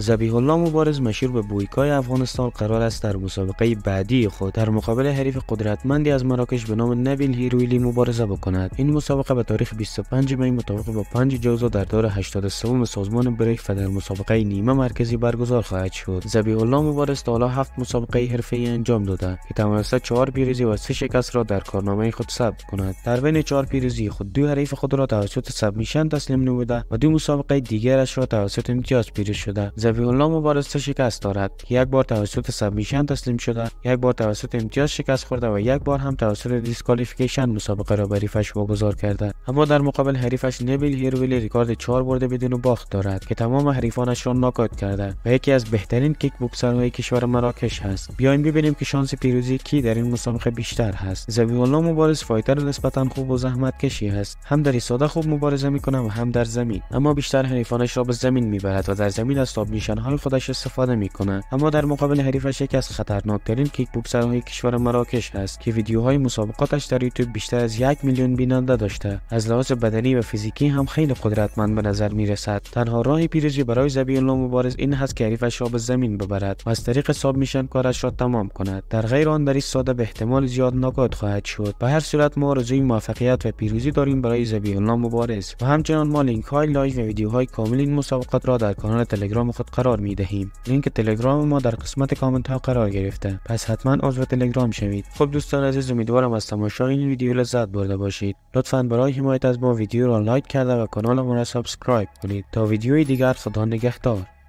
زبیح الله مبارز مشهور به بویکای افغانستان قرار است در مسابقه بعدی خود در مقابل حریف قدرتمندی از مراکش به نام نبیل هیرویلی مبارزه بکند این مسابقه به تاریخ 25 می مطابق با 5 جوزا در دور 83 سازمان بریک و در مسابقه نیمه مرکزی برگزار خواهد شد زبیح الله مبارز تا حالا 7 مسابقه ای انجام داده که توانسته 4 پیروزی و 3 شکست را در کارنامه خود ثبت کند در بین 4 پیروزی خود دو حریف خود را توسط سبمیشن تسلیم نموده و دو مسابقه دیگرش را توسط امتیاز پیروز شده ذبیح الله مبارز شکست دارد یک بار توسط سبمیشن تسلیم شده یک بار توسط امتیاز شکست خورده و یک بار هم توسط دیسکالیفیکیشن مسابقه را به حریفش واگذار کرده اما در مقابل حریفش نبیل هیرویلی ریکارد چهار برده بدون باخت دارد که تمام حریفانش را ناکات کرده و یکی از بهترین کیک بوکسرهای کشور مراکش هست بیایم ببینیم که شانس پیروزی کی در این مسابقه بیشتر هست ذبیح الله مبارز فایتر نسبتا خوب و زحمت کشی هست هم در ایستاده خوب مبارزه میکنه و هم در زمین اما بیشتر حریفانش را به زمین میبرد و در زمین از نشانهای خودش استفاده میکنه اما در مقابل حریفش یکی از خطرناکترین کیک بوکسرهای کشور مراکش است. که ویدیوهای مسابقاتش در یوتیوب بیشتر از یک میلیون بیننده داشته از لحاظ بدنی و فیزیکی هم خیلی قدرتمند به نظر میرسد تنها راه پیروزی برای الله مبارز این هست که حریفش را به زمین ببرد و از طریق ساب میشن کارش را تمام کند در غیر آن در ساده به احتمال زیاد ناکات خواهد شد به هر صورت ما آرزوی موفقیت و پیروزی داریم برای الله مبارز و همچنان ما لینک های لایو و ویدیوهای کامل این مسابقات را در کانال تلگرام خود قرار می دهیم لینک تلگرام ما در قسمت کامنت ها قرار گرفته پس حتما عضو تلگرام شوید خب دوستان عزیز امیدوارم از تماشای این ویدیو لذت برده باشید لطفا برای حمایت از ما ویدیو را لایک کرده و کانال ما را سابسکرایب کنید تا ویدیوی دیگر خدا نگهدار